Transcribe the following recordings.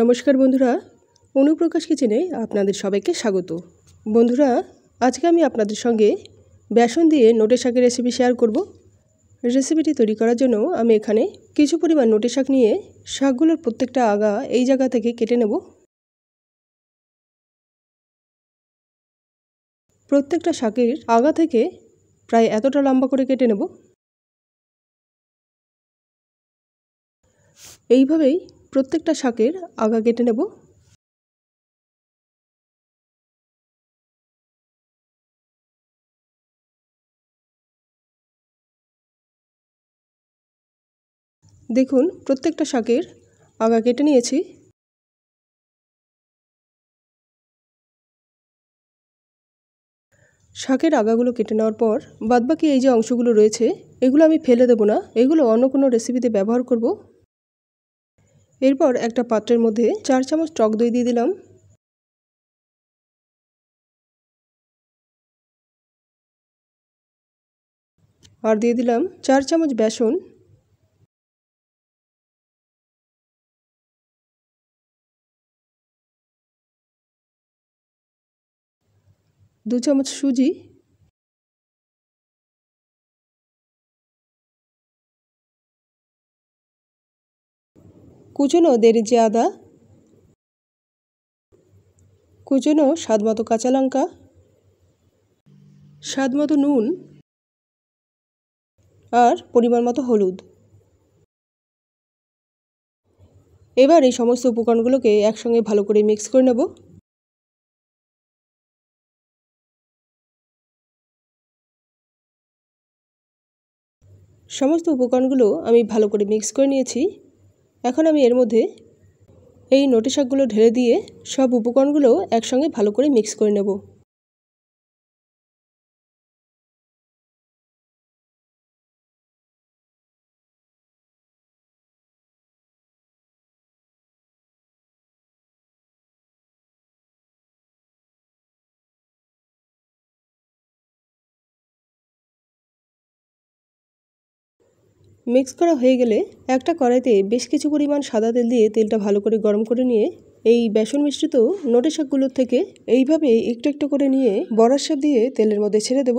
নমস্কার বন্ধুরা অনুপ্রকাশ কিচেনে আপনাদের সবাইকে স্বাগত বন্ধুরা আজকে আমি আপনাদের সঙ্গে বেসন দিয়ে নোটে শাকের রেসিপি শেয়ার করব রেসিপিটি তৈরি করার জন্য আমি এখানে কিছু পরিমাণ নোটে শাক নিয়ে শাকগুলোর প্রত্যেকটা আগা এই জায়গা থেকে কেটে নেব প্রত্যেকটা শাকের আগা থেকে প্রায় এতটা লম্বা করে কেটে নেব এইভাবেই প্রত্যেকটা শাকের আগা কেটে নেব দেখুন প্রত্যেকটা শাকের আগা কেটে নিয়েছি শাকের আগাগুলো কেটে নেওয়ার পর বাদবাকি এই যে অংশগুলো রয়েছে এগুলো আমি ফেলে দেবো না এগুলো অন্য কোনো রেসিপিতে ব্যবহার করব এরপর একটা পাত্রের মধ্যে চার চামচ টক দই দিয়ে দিলাম আর দিয়ে দিলাম চার চামচ বেসন দু চামচ সুজি কুচনো দেরি যে আদা কুচনো স্বাদমতো কাঁচা লঙ্কা স্বাদমতো নুন আর পরিমাণ মতো হলুদ এবার এই সমস্ত উপকরণগুলোকে একসঙ্গে ভালো করে মিক্স করে নেব সমস্ত উপকরণগুলো আমি ভালো করে মিক্স করে নিয়েছি এখন আমি এর মধ্যে এই নটি শাকগুলো ঢেলে দিয়ে সব উপকরণগুলো একসঙ্গে ভালো করে মিক্স করে নেব মিক্স করা হয়ে গেলে একটা কড়াইতে বেশ কিছু পরিমাণ সাদা তেল দিয়ে তেলটা ভালো করে গরম করে নিয়ে এই বেসন মিশ্রিত নোটে শাকগুলোর থেকে এইভাবে একটু একটু করে নিয়ে বড়ার শাক দিয়ে তেলের মধ্যে ছেড়ে দেব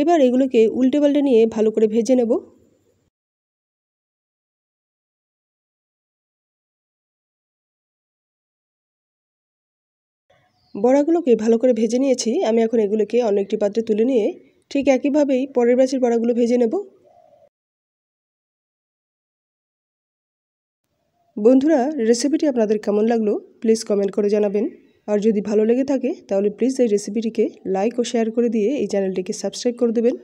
এবার এগুলোকে উল্টে পাল্টে নিয়ে ভালো করে ভেজে নেব বড়াগুলোকে ভালো করে ভেজে নিয়েছি আমি এখন এগুলোকে অন্য একটি পাত্রে তুলে নিয়ে ঠিক একইভাবেই পরের ব্যাচের বড়াগুলো ভেজে নেব বন্ধুরা রেসিপিটি আপনাদের কেমন লাগলো প্লিজ কমেন্ট করে জানাবেন আর যদি ভালো লেগে থাকে তাহলে প্লিজ এই রেসিপিটিকে লাইক ও শেয়ার করে দিয়ে এই চ্যানেলটিকে সাবস্ক্রাইব করে দেবেন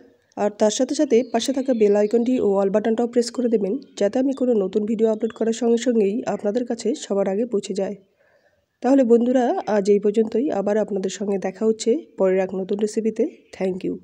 আর তার সাথে সাথে পাশে থাকা বেল আইকনটি ও অল বাটনটাও প্রেস করে দেবেন যাতে আমি কোনো নতুন ভিডিও আপলোড করার সঙ্গে সঙ্গেই আপনাদের কাছে সবার আগে পৌঁছে যায় তাহলে বন্ধুরা আজ এই পর্যন্তই আবার আপনাদের সঙ্গে দেখা হচ্ছে পরের এক নতুন রেসিপিতে থ্যাংক ইউ